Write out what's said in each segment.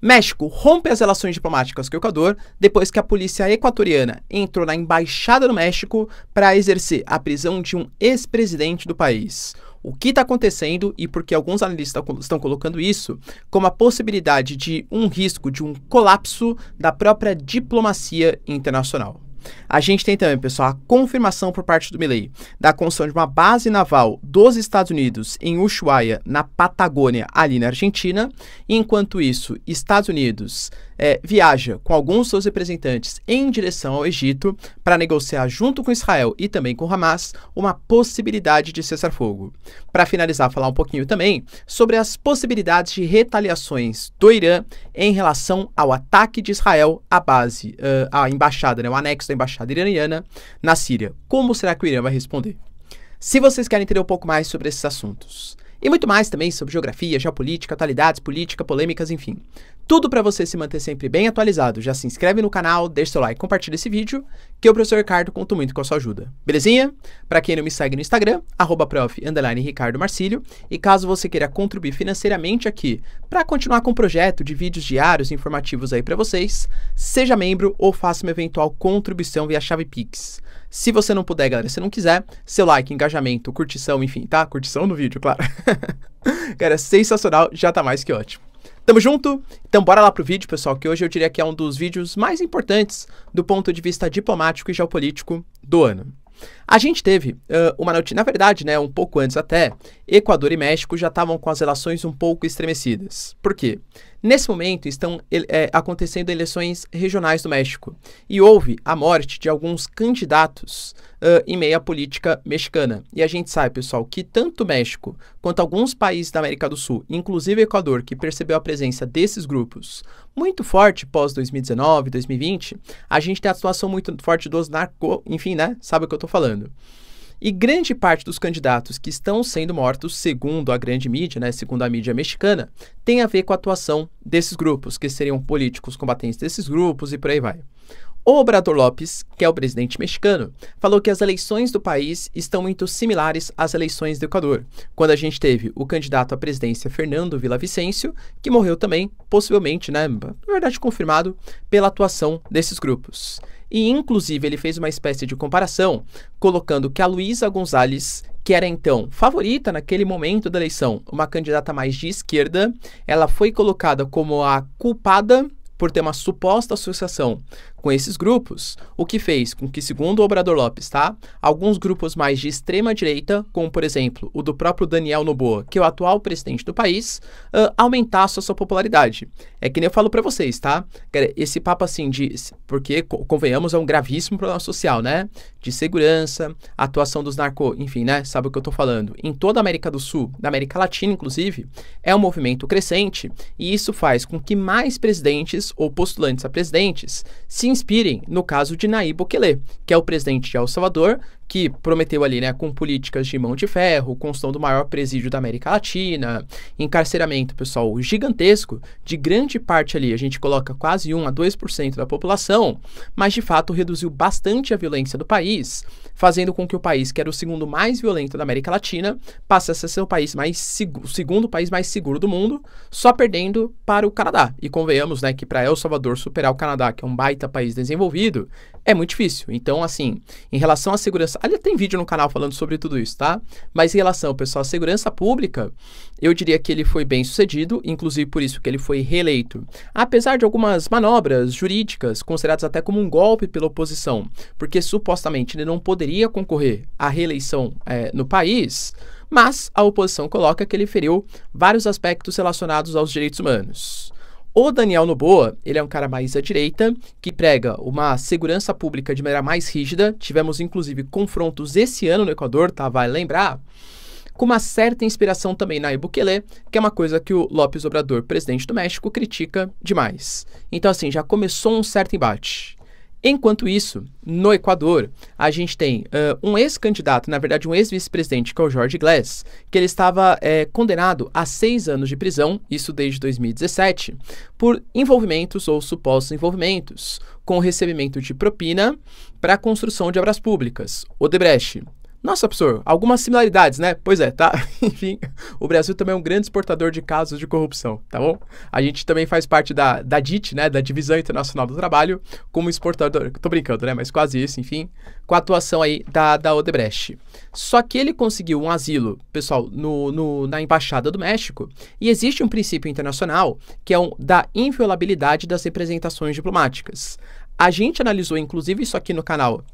México rompe as relações diplomáticas com o Equador depois que a polícia equatoriana entrou na embaixada do México para exercer a prisão de um ex-presidente do país. O que está acontecendo e por que alguns analistas estão colocando isso como a possibilidade de um risco de um colapso da própria diplomacia internacional. A gente tem também, pessoal, a confirmação por parte do Milley da construção de uma base naval dos Estados Unidos em Ushuaia, na Patagônia, ali na Argentina. Enquanto isso, Estados Unidos, é, viaja com alguns seus representantes em direção ao Egito para negociar junto com Israel e também com Hamas uma possibilidade de cessar-fogo. Para finalizar, falar um pouquinho também sobre as possibilidades de retaliações do Irã em relação ao ataque de Israel à base, uh, à embaixada, né, o anexo da embaixada iraniana na Síria. Como será que o Irã vai responder? Se vocês querem entender um pouco mais sobre esses assuntos, e muito mais também sobre geografia, geopolítica, atualidades, política, polêmicas, enfim. Tudo para você se manter sempre bem atualizado. Já se inscreve no canal, deixa seu like, compartilha esse vídeo, que eu, professor Ricardo, conto muito com a sua ajuda. Belezinha? Para quem não me segue no Instagram, arroba prof, Ricardo Marcílio. E caso você queira contribuir financeiramente aqui para continuar com o projeto de vídeos diários informativos aí para vocês, seja membro ou faça uma eventual contribuição via chave Pix. Se você não puder, galera, se não quiser, seu like, engajamento, curtição, enfim, tá? Curtição no vídeo, claro. Cara, sensacional, já tá mais que ótimo. Tamo junto? Então bora lá pro vídeo, pessoal, que hoje eu diria que é um dos vídeos mais importantes do ponto de vista diplomático e geopolítico do ano. A gente teve uh, uma notícia, na verdade, né, um pouco antes até, Equador e México já estavam com as relações um pouco estremecidas. Por quê? Nesse momento estão é, acontecendo eleições regionais do México e houve a morte de alguns candidatos uh, em meio à política mexicana. E a gente sabe, pessoal, que tanto o México quanto alguns países da América do Sul, inclusive o Equador, que percebeu a presença desses grupos muito forte pós 2019, 2020, a gente tem a situação muito forte dos narco, enfim, né? Sabe o que eu tô falando. E grande parte dos candidatos que estão sendo mortos, segundo a grande mídia, né, segundo a mídia mexicana, tem a ver com a atuação desses grupos, que seriam políticos combatentes desses grupos e por aí vai. Obrador Lopes, que é o presidente mexicano, falou que as eleições do país estão muito similares às eleições do Equador, quando a gente teve o candidato à presidência Fernando Vicencio, que morreu também, possivelmente, né, na verdade confirmado, pela atuação desses grupos. E, inclusive, ele fez uma espécie de comparação, colocando que a Luísa Gonzalez, que era então favorita naquele momento da eleição, uma candidata mais de esquerda, ela foi colocada como a culpada por ter uma suposta associação com esses grupos, o que fez com que, segundo o Obrador Lopes, tá, alguns grupos mais de extrema direita, como por exemplo o do próprio Daniel Noboa, que é o atual presidente do país, uh, aumentasse a sua popularidade. É que nem eu falo para vocês, tá? Esse papo assim de. Porque, convenhamos, é um gravíssimo problema social, né? De segurança, atuação dos narco, enfim, né? Sabe o que eu tô falando? Em toda a América do Sul, na América Latina, inclusive, é um movimento crescente e isso faz com que mais presidentes ou postulantes a presidentes se inspirem no caso de Nayib Bukele, que é o presidente de El Salvador, que prometeu ali, né, com políticas de mão de ferro, construção do maior presídio da América Latina, encarceramento, pessoal, gigantesco, de grande parte ali, a gente coloca quase 1 a 2% da população, mas de fato reduziu bastante a violência do país, fazendo com que o país, que era o segundo mais violento da América Latina, passasse a ser o país mais seguro, o segundo país mais seguro do mundo, só perdendo para o Canadá. E convenhamos, né, que para El Salvador superar o Canadá, que é um baita país desenvolvido, é muito difícil. Então, assim, em relação à segurança Ali tem vídeo no canal falando sobre tudo isso, tá? Mas em relação, pessoal, à segurança pública, eu diria que ele foi bem sucedido, inclusive por isso que ele foi reeleito. Apesar de algumas manobras jurídicas consideradas até como um golpe pela oposição, porque supostamente ele não poderia concorrer à reeleição é, no país mas a oposição coloca que ele feriu vários aspectos relacionados aos direitos humanos. O Daniel Noboa, ele é um cara mais à direita, que prega uma segurança pública de maneira mais rígida. Tivemos, inclusive, confrontos esse ano no Equador, tá? Vai lembrar? Com uma certa inspiração também na Ibukele, que é uma coisa que o López Obrador, presidente do México, critica demais. Então, assim, já começou um certo embate. Enquanto isso, no Equador, a gente tem uh, um ex-candidato, na verdade um ex-vice-presidente, que é o Jorge Glass, que ele estava é, condenado a seis anos de prisão, isso desde 2017, por envolvimentos ou supostos envolvimentos com o recebimento de propina para a construção de obras públicas, Odebrecht. Nossa, professor, algumas similaridades, né? Pois é, tá? Enfim, o Brasil também é um grande exportador de casos de corrupção, tá bom? A gente também faz parte da, da DIT, né? Da Divisão Internacional do Trabalho, como exportador. Tô brincando, né? Mas quase isso, enfim. Com a atuação aí da, da Odebrecht. Só que ele conseguiu um asilo, pessoal, no, no, na Embaixada do México. E existe um princípio internacional que é um, da inviolabilidade das representações diplomáticas. A gente analisou, inclusive, isso aqui no canal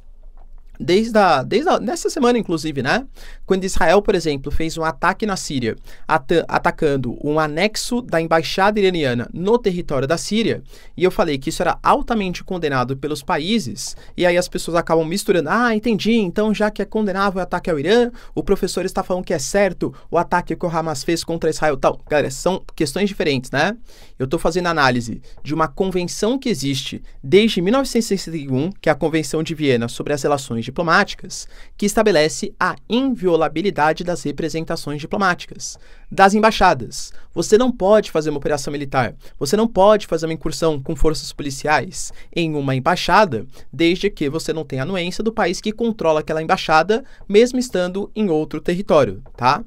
Desde, a, desde a, nessa semana, inclusive, né? Quando Israel, por exemplo, fez um ataque na Síria, atacando um anexo da embaixada iraniana no território da Síria, e eu falei que isso era altamente condenado pelos países, e aí as pessoas acabam misturando. Ah, entendi, então já que é condenável o ataque ao Irã, o professor está falando que é certo o ataque que o Hamas fez contra Israel. Tal. Então, galera, são questões diferentes, né? Eu estou fazendo análise de uma convenção que existe desde 1961, que é a Convenção de Viena sobre as relações diplomáticas, que estabelece a inviolabilidade das representações diplomáticas, das embaixadas. Você não pode fazer uma operação militar, você não pode fazer uma incursão com forças policiais em uma embaixada, desde que você não tenha anuência do país que controla aquela embaixada, mesmo estando em outro território, tá?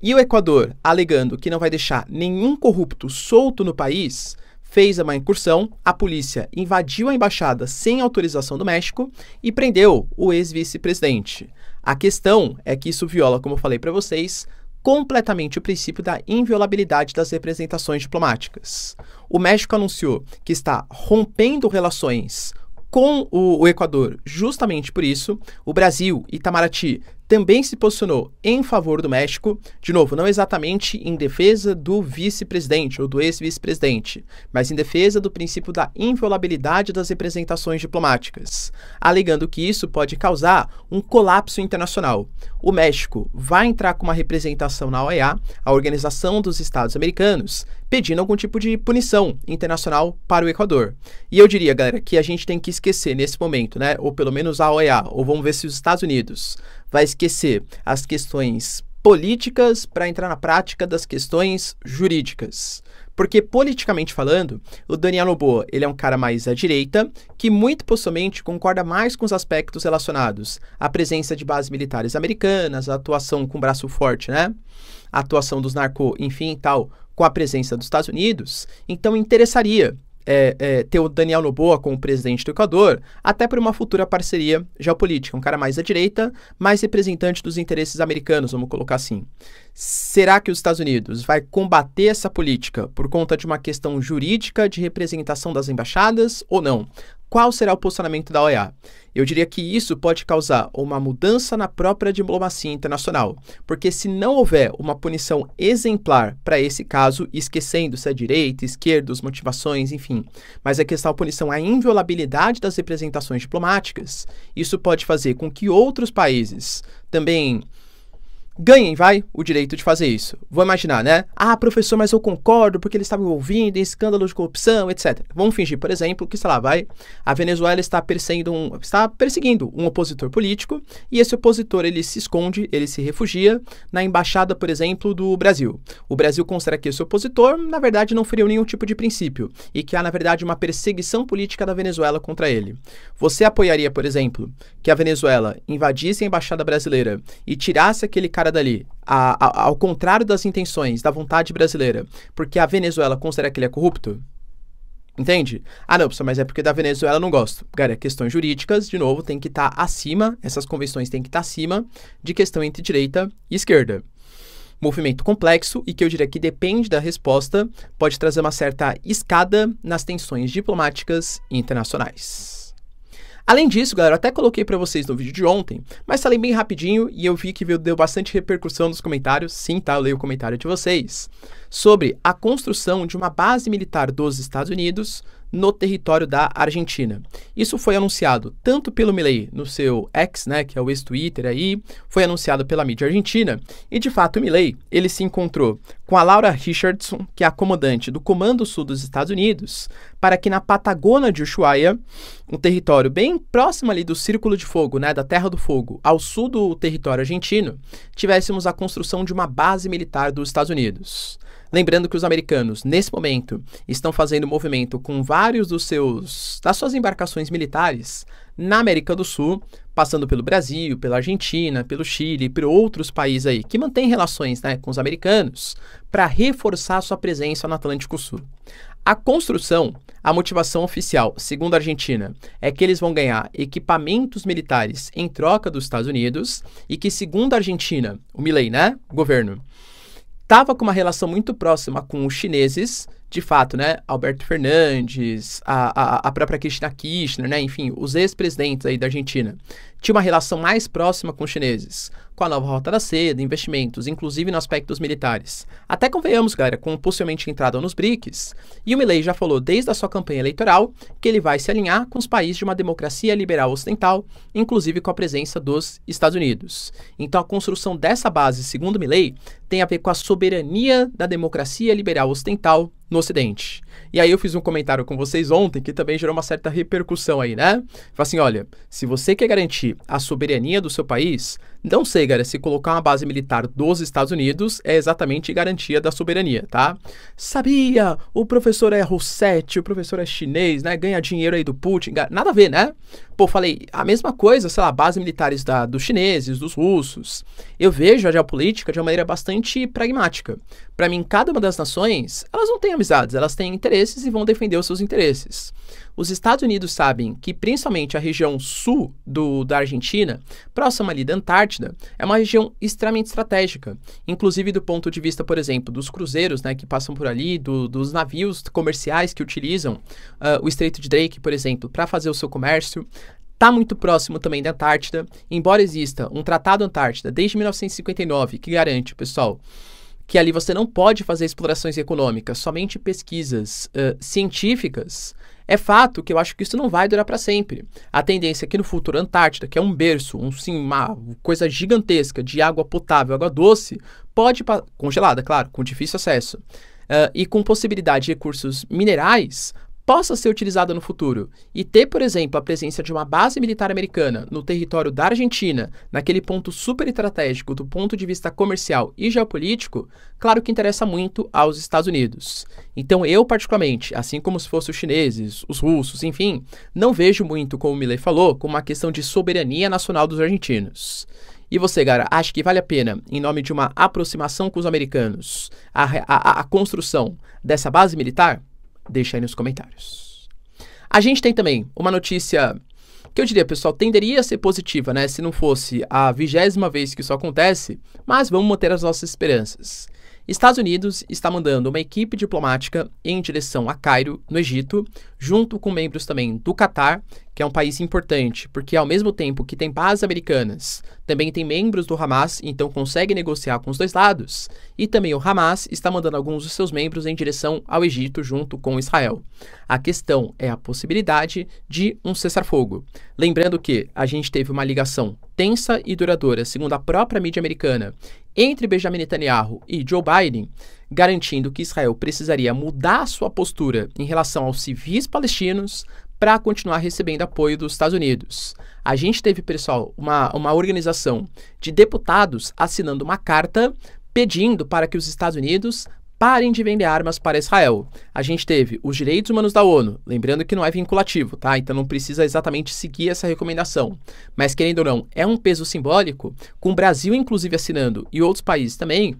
E o Equador alegando que não vai deixar nenhum corrupto solto no país, fez uma incursão, a polícia invadiu a embaixada sem autorização do México e prendeu o ex-vice-presidente. A questão é que isso viola, como eu falei para vocês, completamente o princípio da inviolabilidade das representações diplomáticas. O México anunciou que está rompendo relações com o, Equador justamente por isso. O Brasil, e Itamaraty, também se posicionou em favor do México, de novo, não exatamente em defesa do vice-presidente ou do ex-vice-presidente, mas em defesa do princípio da inviolabilidade das representações diplomáticas, alegando que isso pode causar um colapso internacional. O México vai entrar com uma representação na OEA, a Organização dos Estados Americanos, pedindo algum tipo de punição internacional para o Equador. E eu diria, galera, que a gente tem que esquecer nesse momento, né, ou pelo menos a OEA, ou vamos ver se os Estados Unidos vai esquecer as questões políticas para entrar na prática das questões jurídicas. Porque politicamente falando, o Daniel Noboa ele é um cara mais à direita, que muito possivelmente concorda mais com os aspectos relacionados à presença de bases militares americanas, a atuação com braço forte, né? A atuação dos narco, enfim, tal, com a presença dos Estados Unidos. Então interessaria é, é, ter o Daniel Noboa como presidente do Equador, até por uma futura parceria geopolítica, um cara mais à direita, mais representante dos interesses americanos, vamos colocar assim. Será que os Estados Unidos vai combater essa política por conta de uma questão jurídica de representação das embaixadas ou não? Qual será o posicionamento da OEA? Eu diria que isso pode causar uma mudança na própria diplomacia internacional, porque se não houver uma punição exemplar para esse caso, esquecendo se é direita, esquerda, as motivações, enfim, mas é a questão punição à inviolabilidade das representações diplomáticas, isso pode fazer com que outros países também ganhem, vai, o direito de fazer isso. Vou imaginar, né? Ah, professor, mas eu concordo porque ele estava envolvido em escândalo de corrupção, etc. Vamos fingir, por exemplo, que, sei lá, vai, a Venezuela está perseguindo um, está perseguindo um opositor político e esse opositor, ele se esconde, ele se refugia na embaixada, por exemplo, do Brasil. O Brasil considera que esse opositor, na verdade, não feriu nenhum tipo de princípio e que há, na verdade, uma perseguição política da Venezuela contra ele. Você apoiaria, por exemplo, que a Venezuela invadisse a embaixada brasileira e tirasse aquele cara dali, a, a, ao contrário das intenções, da vontade brasileira, porque a Venezuela considera que ele é corrupto? Entende? Ah, não, mas é porque da Venezuela eu não gosto. Cara, é questões jurídicas, de novo, tem que estar tá acima, essas convenções têm que estar tá acima de questão entre direita e esquerda. Movimento complexo e que eu diria que depende da resposta, pode trazer uma certa escada nas tensões diplomáticas internacionais. Além disso, galera, até coloquei para vocês no vídeo de ontem, mas falei bem rapidinho e eu vi que deu bastante repercussão nos comentários, sim, tá, eu leio o comentário de vocês, sobre a construção de uma base militar dos Estados Unidos no território da Argentina. Isso foi anunciado tanto pelo Milei no seu ex, né, que é o ex-Twitter aí, foi anunciado pela mídia argentina, e de fato o Milley ele se encontrou com a Laura Richardson, que é a comandante do Comando Sul dos Estados Unidos, para que na Patagônia de Ushuaia, um território bem próximo ali do Círculo de Fogo, né, da Terra do Fogo, ao sul do território argentino, tivéssemos a construção de uma base militar dos Estados Unidos. Lembrando que os americanos, nesse momento, estão fazendo movimento com vários dos seus das suas embarcações militares na América do Sul, passando pelo Brasil, pela Argentina, pelo Chile e por outros países aí que mantêm relações né, com os americanos para reforçar sua presença no Atlântico Sul. A construção, a motivação oficial, segundo a Argentina, é que eles vão ganhar equipamentos militares em troca dos Estados Unidos e que, segundo a Argentina, o Milley, né, governo, estava com uma relação muito próxima com os chineses de fato, né, Alberto Fernandes, a, a, a própria Cristina Kirchner, né, enfim, os ex-presidentes aí da Argentina, tinha uma relação mais próxima com os chineses, com a nova rota da seda, investimentos, inclusive no aspecto dos militares. Até convenhamos, galera, com possivelmente entrada nos BRICS, e o Milley já falou desde a sua campanha eleitoral que ele vai se alinhar com os países de uma democracia liberal ocidental, inclusive com a presença dos Estados Unidos. Então a construção dessa base, segundo Milley, tem a ver com a soberania da democracia liberal ocidental no Ocidente. E aí eu fiz um comentário com vocês ontem que também gerou uma certa repercussão aí, né? Falei assim, olha, se você quer garantir a soberania do seu país, não sei, galera, se colocar uma base militar dos Estados Unidos é exatamente garantia da soberania, tá? Sabia, o professor é Roussetti, o professor é chinês, né? Ganha dinheiro aí do Putin, nada a ver, né? Pô, falei, a mesma coisa, sei lá, bases militares da, dos chineses, dos russos. Eu vejo a geopolítica de uma maneira bastante pragmática. Para mim, cada uma das nações, elas não têm amizades, elas têm interesses interesses e vão defender os seus interesses. Os Estados Unidos sabem que, principalmente, a região sul do, da Argentina, próxima ali da Antártida, é uma região extremamente estratégica, inclusive do ponto de vista, por exemplo, dos cruzeiros né, que passam por ali, do, dos navios comerciais que utilizam uh, o Estreito de Drake, por exemplo, para fazer o seu comércio está muito próximo também da Antártida, embora exista um Tratado Antártida desde 1959 que garante, pessoal, que ali você não pode fazer explorações econômicas, somente pesquisas uh, científicas, é fato que eu acho que isso não vai durar para sempre. A tendência é que no futuro a Antártida, que é um berço, um, sim, uma coisa gigantesca de água potável, água doce, pode congelada, claro, com difícil acesso. Uh, e com possibilidade de recursos minerais, possa ser utilizada no futuro. E ter, por exemplo, a presença de uma base militar americana no território da Argentina, naquele ponto super estratégico do ponto de vista comercial e geopolítico, claro que interessa muito aos Estados Unidos. Então eu, particularmente, assim como se fossem os chineses, os russos, enfim, não vejo muito, como o Milley falou, como uma questão de soberania nacional dos argentinos. E você, cara, acha que vale a pena, em nome de uma aproximação com os americanos, a, a, a construção dessa base militar? Deixa aí nos comentários. A gente tem também uma notícia que eu diria, pessoal, tenderia a ser positiva, né? Se não fosse a vigésima vez que isso acontece, mas vamos manter as nossas esperanças. Estados Unidos está mandando uma equipe diplomática em direção a Cairo, no Egito, junto com membros também do Catar, que é um país importante, porque ao mesmo tempo que tem bases americanas, também tem membros do Hamas, então consegue negociar com os dois lados. E também o Hamas está mandando alguns dos seus membros em direção ao Egito junto com Israel. A questão é a possibilidade de um cessar-fogo. Lembrando que a gente teve uma ligação tensa e duradoura, segundo a própria mídia americana, entre Benjamin Netanyahu e Joe Biden, garantindo que Israel precisaria mudar sua postura em relação aos civis palestinos para continuar recebendo apoio dos Estados Unidos. A gente teve, pessoal, uma, uma organização de deputados assinando uma carta pedindo para que os Estados Unidos parem de vender armas para Israel. A gente teve os direitos humanos da ONU, lembrando que não é vinculativo, tá? Então não precisa exatamente seguir essa recomendação. Mas querendo ou não, é um peso simbólico, com o Brasil inclusive assinando e outros países também,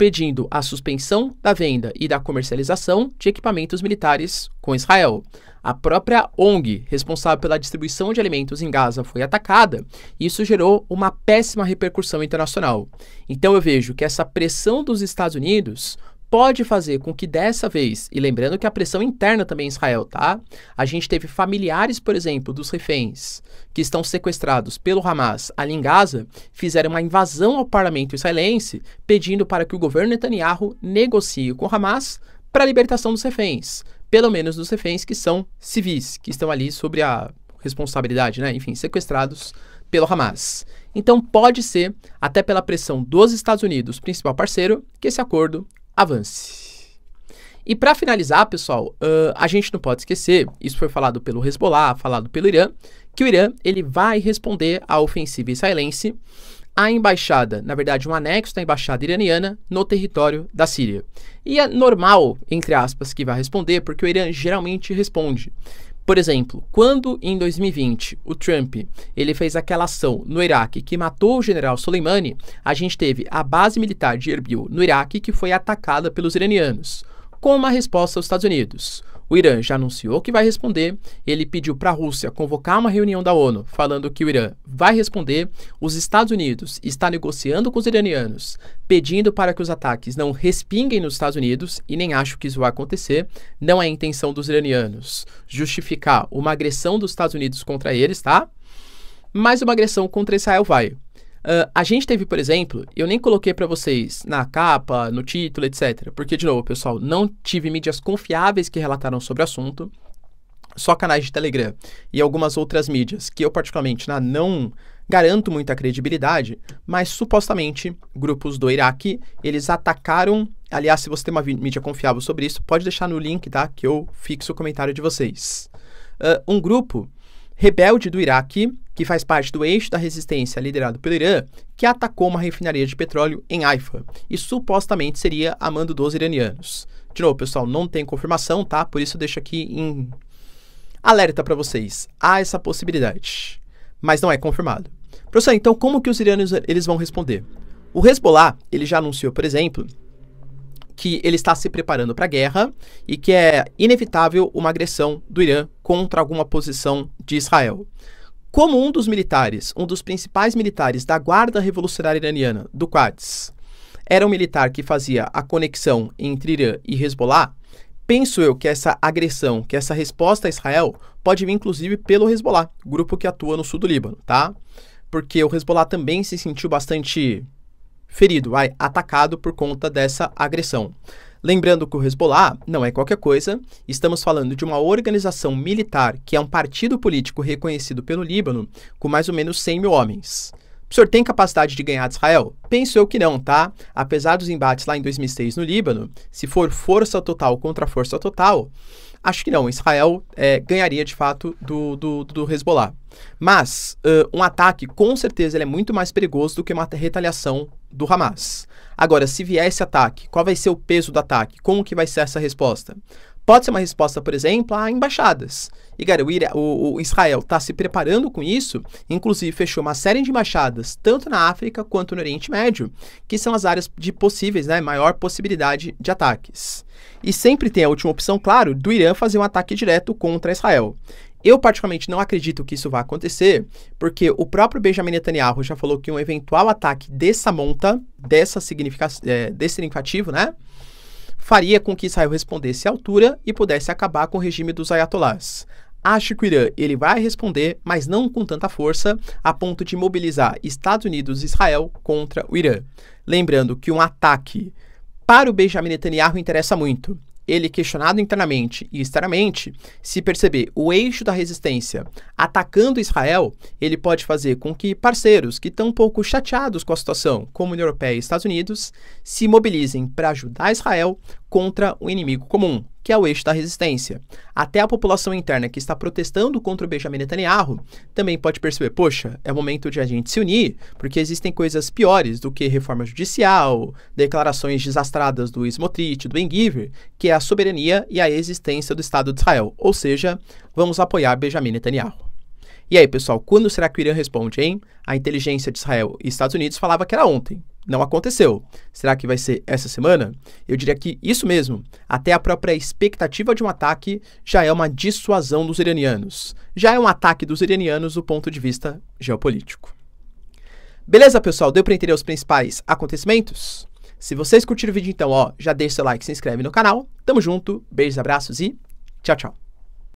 pedindo a suspensão da venda e da comercialização de equipamentos militares com Israel. A própria ONG, responsável pela distribuição de alimentos em Gaza, foi atacada e isso gerou uma péssima repercussão internacional. Então eu vejo que essa pressão dos Estados Unidos pode fazer com que dessa vez, e lembrando que a pressão interna também em Israel, tá? A gente teve familiares, por exemplo, dos reféns que estão sequestrados pelo Hamas ali em Gaza, fizeram uma invasão ao parlamento israelense pedindo para que o governo Netanyahu negocie com o Hamas para a libertação dos reféns, pelo menos dos reféns que são civis, que estão ali sobre a responsabilidade, né? Enfim, sequestrados pelo Hamas. Então pode ser, até pela pressão dos Estados Unidos, principal parceiro, que esse acordo avance. E para finalizar, pessoal, uh, a gente não pode esquecer, isso foi falado pelo Hezbollah, falado pelo Irã, que o Irã ele vai responder à ofensiva israelense à embaixada, na verdade, um anexo da embaixada iraniana no território da Síria. E é normal, entre aspas, que vai responder, porque o Irã geralmente responde. Por exemplo, quando em 2020 o Trump ele fez aquela ação no Iraque que matou o general Soleimani, a gente teve a base militar de Erbil no Iraque que foi atacada pelos iranianos, como uma resposta aos Estados Unidos. O Irã já anunciou que vai responder. Ele pediu para a Rússia convocar uma reunião da ONU, falando que o Irã vai responder. Os Estados Unidos está negociando com os iranianos, pedindo para que os ataques não respinguem nos Estados Unidos, e nem acho que isso vai acontecer. Não é intenção dos iranianos justificar uma agressão dos Estados Unidos contra eles, tá? Mas uma agressão contra Israel vai. Uh, a gente teve, por exemplo, eu nem coloquei para vocês na capa, no título, etc. Porque, de novo, pessoal, não tive mídias confiáveis que relataram sobre o assunto, só canais de Telegram e algumas outras mídias que eu, particularmente, né, não garanto muita credibilidade, mas supostamente grupos do Iraque, eles atacaram. Aliás, se você tem uma mídia confiável sobre isso, pode deixar no link, tá? Que eu fixo o comentário de vocês. Uh, um grupo rebelde do Iraque, que faz parte do eixo da resistência liderado pelo Irã, que atacou uma refinaria de petróleo em Haifa e supostamente seria a mando dos iranianos. De novo, pessoal, não tem confirmação, tá? Por isso eu deixo aqui em alerta para vocês. Há essa possibilidade, mas não é confirmado. Professor, então como que os iranianos eles vão responder? O Hezbollah, ele já anunciou, por exemplo, que ele está se preparando para a guerra e que é inevitável uma agressão do Irã contra alguma posição de Israel. Como um dos militares, um dos principais militares da Guarda Revolucionária Iraniana, do Quds, era um militar que fazia a conexão entre Irã e Hezbollah, penso eu que essa agressão, que essa resposta a Israel pode vir inclusive pelo Hezbollah, grupo que atua no sul do Líbano, tá? Porque o Hezbollah também se sentiu bastante ferido, vai, atacado por conta dessa agressão. Lembrando que o Hezbollah não é qualquer coisa, estamos falando de uma organização militar que é um partido político reconhecido pelo Líbano, com mais ou menos 100 mil homens. O senhor tem capacidade de ganhar de Israel? Penso eu que não, tá? Apesar dos embates lá em 2006 no Líbano, se for força total contra força total, Acho que não. Israel é, ganharia de fato do, do, do Hezbollah. Mas uh, um ataque, com certeza, ele é muito mais perigoso do que uma retaliação do Hamas. Agora, se vier esse ataque, qual vai ser o peso do ataque? Como que vai ser essa resposta? Pode ser uma resposta, por exemplo, a embaixadas. E, cara, o, o Israel está se preparando com isso, inclusive fechou uma série de embaixadas, tanto na África quanto no Oriente Médio, que são as áreas de possíveis, né, maior possibilidade de ataques. E sempre tem a última opção, claro, do Irã fazer um ataque direto contra Israel. Eu, particularmente, não acredito que isso vá acontecer, porque o próprio Benjamin Netanyahu já falou que um eventual ataque dessa monta, dessa significação, é, eh, desse significativo, né? faria com que Israel respondesse à altura e pudesse acabar com o regime dos ayatolás. Acho que o Irã ele vai responder, mas não com tanta força, a ponto de mobilizar Estados Unidos e Israel contra o Irã. Lembrando que um ataque para o Benjamin Netanyahu interessa muito ele questionado internamente e externamente, se perceber o eixo da resistência atacando Israel, ele pode fazer com que parceiros que estão um pouco chateados com a situação, como a União Europeia e Estados Unidos, se mobilizem para ajudar Israel contra o inimigo comum, que é o eixo da resistência. Até a população interna que está protestando contra o Benjamin Netanyahu também pode perceber, poxa, é momento de a gente se unir, porque existem coisas piores do que reforma judicial, declarações desastradas do Smotrich, do Engiver, que é a soberania e a existência do Estado de Israel. Ou seja, vamos apoiar Benjamin Netanyahu. E aí, pessoal, quando será que o Irã responde, hein? A inteligência de Israel e Estados Unidos falava que era ontem não aconteceu. Será que vai ser essa semana? Eu diria que isso mesmo. Até a própria expectativa de um ataque já é uma dissuasão dos iranianos. Já é um ataque dos iranianos do ponto de vista geopolítico. Beleza, pessoal? Deu para entender os principais acontecimentos? Se vocês curtiram o vídeo, então, ó, já deixa seu like, se inscreve no canal. Tamo junto, beijos, abraços e tchau, tchau.